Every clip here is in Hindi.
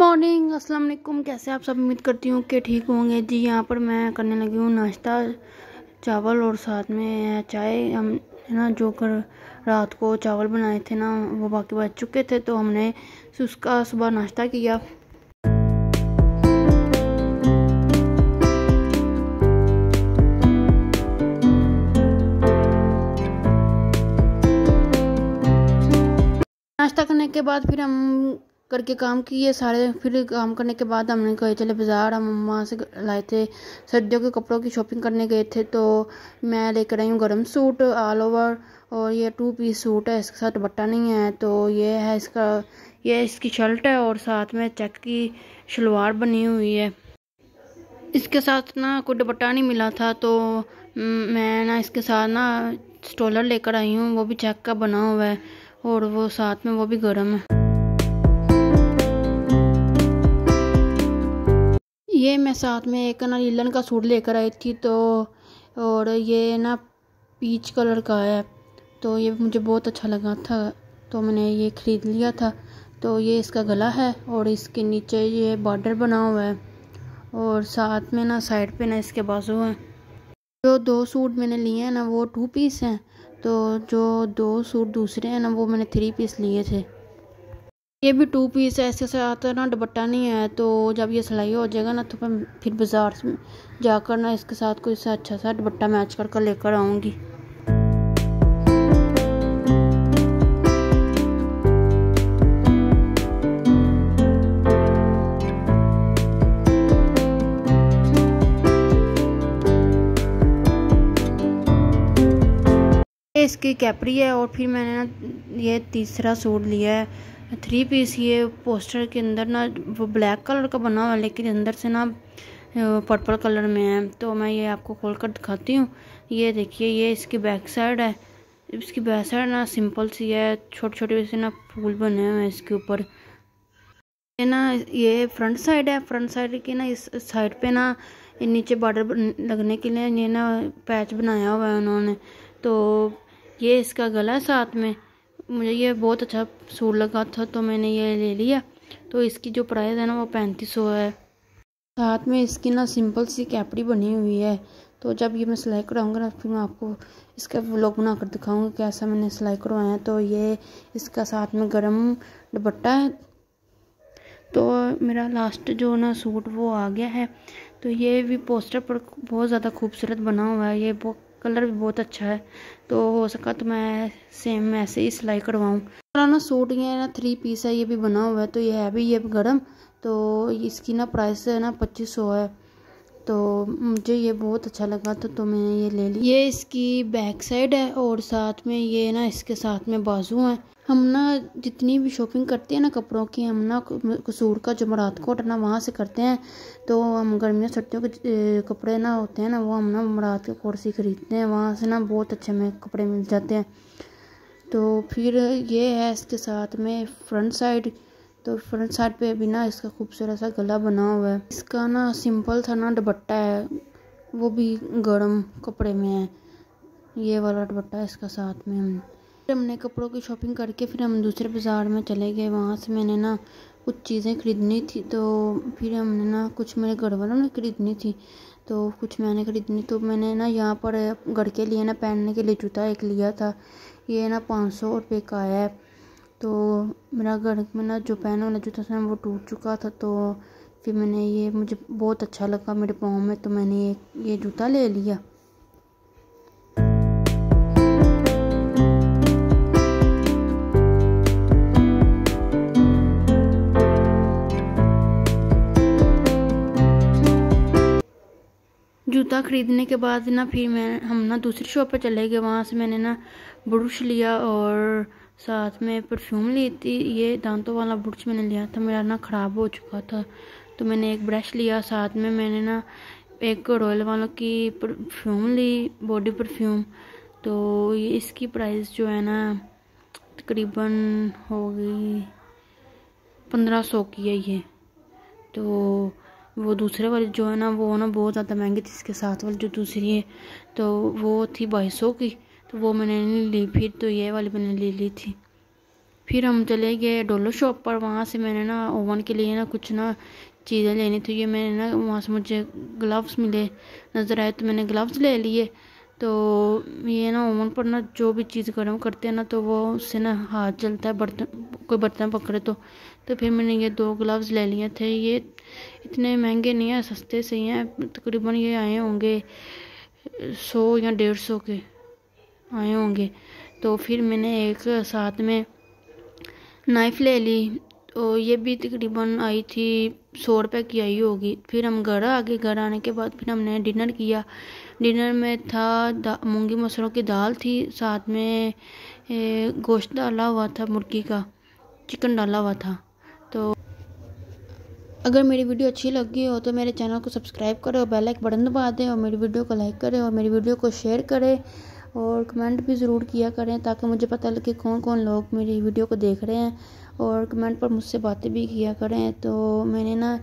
मॉर्निंग अस्सलाम वालेकुम कैसे आप सब उम्मीद करती हूँ कि ठीक होंगे जी यहाँ पर मैं करने लगी हूँ नाश्ता चावल और साथ में चाय हम है ना जो कर रात को चावल बनाए थे ना वो बाकी बच चुके थे तो हमने उसका सुबह नाश्ता किया नाश्ता करने के बाद फिर हम करके काम किए सारे फिर काम करने के बाद हमने गए चले बाज़ार हम अम्मा से लाए थे सर्दियों के कपड़ों की शॉपिंग करने गए थे तो मैं लेकर आई हूँ गर्म सूट ऑल ओवर और ये टू पीस सूट है इसके साथ दुपट्टा नहीं है तो ये है इसका ये इसकी शर्ट है और साथ में चेक की शलवार बनी हुई है इसके साथ ना कोई दुपट्टा नहीं मिला था तो मैं ना इसके साथ ना स्टोलर लेकर आई हूँ वो भी चेक का बना हुआ है और वो साथ में वो भी गर्म है ये मैं साथ में एक ना लीलन का सूट लेकर आई थी तो और ये ना पीच कलर का है तो ये मुझे बहुत अच्छा लगा था तो मैंने ये ख़रीद लिया था तो ये इसका गला है और इसके नीचे ये बॉर्डर बना हुआ है और साथ में ना साइड पे ना इसके बाजू हैं जो दो सूट मैंने लिए हैं ना वो टू पीस हैं तो जो दो सूट दूसरे हैं ना वो मैंने थ्री पीस लिए थे ये भी टू पीस है ऐसे ऐसे आता है ना दुपट्टा नहीं है तो जब ये सिलाई हो जाएगा ना तो मैं फिर बाज़ार से जाकर ना इसके साथ कोई सा अच्छा सा दुपट्टा मैच कर कर लेकर आऊँगी इसकी कैपरी है और फिर मैंने ना ये तीसरा सूट लिया है थ्री पीस ये पोस्टर के अंदर ना वो ब्लैक कलर का बना हुआ है लेकिन अंदर से ना पर्पल कलर में है तो मैं ये आपको खोल कर दिखाती हूँ ये देखिए ये इसकी बैक साइड है इसकी बैक साइड ना सिंपल सी है छोटे छोटे से ना फूल बने हुए हैं इसके ऊपर ये ना ये फ्रंट साइड है फ्रंट साइड की ना इस साइड पे ना नीचे बॉर्डर लगने के लिए ये ना पैच बनाया हुआ है उन्होंने तो ये इसका गला है साथ में मुझे ये बहुत अच्छा सूट लगा था तो मैंने ये ले लिया तो इसकी जो प्राइस है ना वो पैंतीस सौ है साथ में इसकी ना सिंपल सी कैपड़ी बनी हुई है तो जब ये मैं सिलाई कराऊंगा ना फिर मैं आपको इसका व्लॉग बना कर कैसा मैंने सिलाई करवाया है तो ये इसका साथ में गर्म दुपट्टा है तो मेरा लास्ट जो ना सूट वो आ गया है तो ये भी पोस्टर पर बहुत ज़्यादा खूबसूरत बना हुआ है ये बहुत कलर भी बहुत अच्छा है तो हो सका तो मैं सेम ऐसे ही सिलाई करवाऊँ पुराना सूट ये ना थ्री पीस है ये भी बना हुआ है तो ये है भी ये गर्म तो इसकी ना प्राइस है ना पच्चीस सौ है तो मुझे ये बहुत अच्छा लगा तो तो मैंने ये ले ली ये इसकी बैक साइड है और साथ में ये ना इसके साथ में बाजू हैं हम ना जितनी भी शॉपिंग करते हैं ना कपड़ों की हम ना कसूर का जमरात कोट ना वहाँ से करते हैं तो हम गर्मियों सर्दियों के कपड़े ना होते हैं ना वो हम ना मरात के कोट से ख़रीदते हैं वहाँ से ना बहुत अच्छे में कपड़े मिल जाते हैं तो फिर ये है इसके साथ में फ्रंट साइड तो फ्रंट साइड पे भी ना इसका खूबसूरत सा गला बना हुआ है इसका ना सिंपल सा ना दुपट्टा है वो भी गर्म कपड़े में है ये वाला दुपट्टा इसका साथ में हम फिर हमने कपड़ों की शॉपिंग करके फिर हम दूसरे बाज़ार में चले गए वहाँ से मैंने ना कुछ चीज़ें ख़रीदनी थी तो फिर हमने ना कुछ मेरे घर वालों ने ख़रीदनी थी तो कुछ मैंने ख़रीदनी तो मैंने ना यहाँ पर घर के लिए ना पहनने के लिए जूता एक लिया था ये ना पाँच सौ रुपये का आया है तो मेरा घर में ना जो पहनने वाला जूता था वो टूट चुका था तो फिर मैंने ये मुझे बहुत अच्छा लगा मेरे पाँव में तो मैंने ये ये जूता ले लिया जूता ख़रीदने के बाद ना फिर मैं हम ना दूसरी शॉप पर चले गए वहाँ से मैंने ना ब्रुश लिया और साथ में परफ्यूम ली थी ये दांतों वाला ब्रुश मैंने लिया था मेरा ना ख़राब हो चुका था तो मैंने एक ब्रश लिया साथ में मैंने ना एक रॉयल वालों की परफ्यूम ली बॉडी परफ्यूम तो ये इसकी प्राइस जो है ना तकरीबन गई पंद्रह सौ की है ये तो वो दूसरे वाली जो है ना वो ना बहुत ज़्यादा महंगी थी इसके साथ वाली जो दूसरी है तो वो थी बाईस सौ की तो वो मैंने नहीं ली फिर तो ये वाली मैंने ले ली थी फिर हम चले गए डोलो शॉप पर वहाँ से मैंने ना ओवन के लिए ना कुछ ना चीज़ें लेनी थी ये मैंने ना वहाँ से मुझे ग्लव्स मिले नज़र आए तो मैंने ग्लव्स ले लिए तो ये ना ओवन पर ना जो भी चीज़ गर्म करते हैं ना तो वो उससे ना हाथ जलता है बर्तन कोई बर्तन पकड़े तो तो फिर मैंने ये दो ग्लव्स ले लिए थे ये इतने महंगे नहीं हैं सस्ते से ही हैं तकरीबन ये आए होंगे सौ या डेढ़ सौ के आए होंगे तो फिर मैंने एक साथ में नाइफ़ ले ली तो ये भी तकरीबन आई थी सौ रुपये की आई होगी फिर हम घर आ गए घर आने के बाद फिर हमने डिनर किया डिनर में था मूंगी मसरों की दाल थी साथ में गोश्त डाला हुआ था मुर्गी का चिकन डाला हुआ था तो अगर मेरी वीडियो अच्छी लगी हो तो मेरे चैनल को सब्सक्राइब करें और बेल आइकन बटन दबा दें और मेरी वीडियो को लाइक करें और मेरी वीडियो को शेयर करें और कमेंट भी ज़रूर किया करें ताकि मुझे पता लगे कौन कौन लोग मेरी वीडियो को देख रहे हैं और कमेंट पर मुझसे बातें भी किया करें तो मैंने ना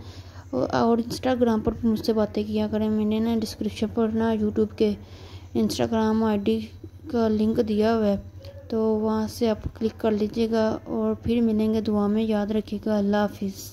और इंस्टाग्राम पर मुझसे बातें किया करें मैंने ना डिस्क्रिप्शन पर ना यूट्यूब के इंस्टाग्राम आईडी का लिंक दिया हुआ है तो वहाँ से आप क्लिक कर लीजिएगा और फिर मिलेंगे दुआ में याद रखिएगा अल्लाह हाफिज़